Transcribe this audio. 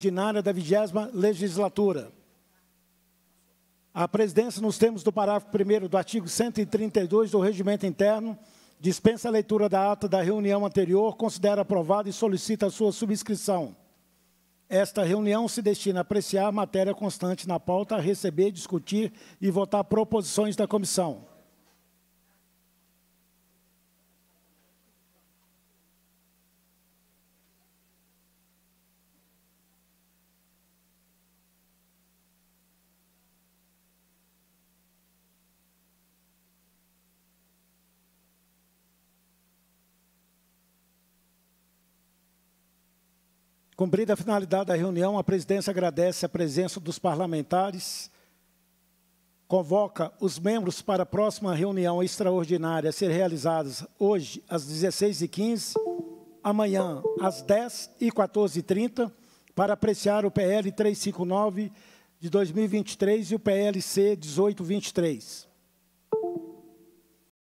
ordinária da 20 legislatura. A presidência, nos termos do parágrafo 1 do artigo 132 do Regimento Interno, dispensa a leitura da ata da reunião anterior, considera aprovada e solicita a sua subscrição. Esta reunião se destina a apreciar matéria constante na pauta, a receber, discutir e votar proposições da comissão. Cumprida a finalidade da reunião, a presidência agradece a presença dos parlamentares, convoca os membros para a próxima reunião extraordinária a ser realizada hoje às 16h15, amanhã às 10 h 14h30, para apreciar o PL 359 de 2023 e o PLC 1823.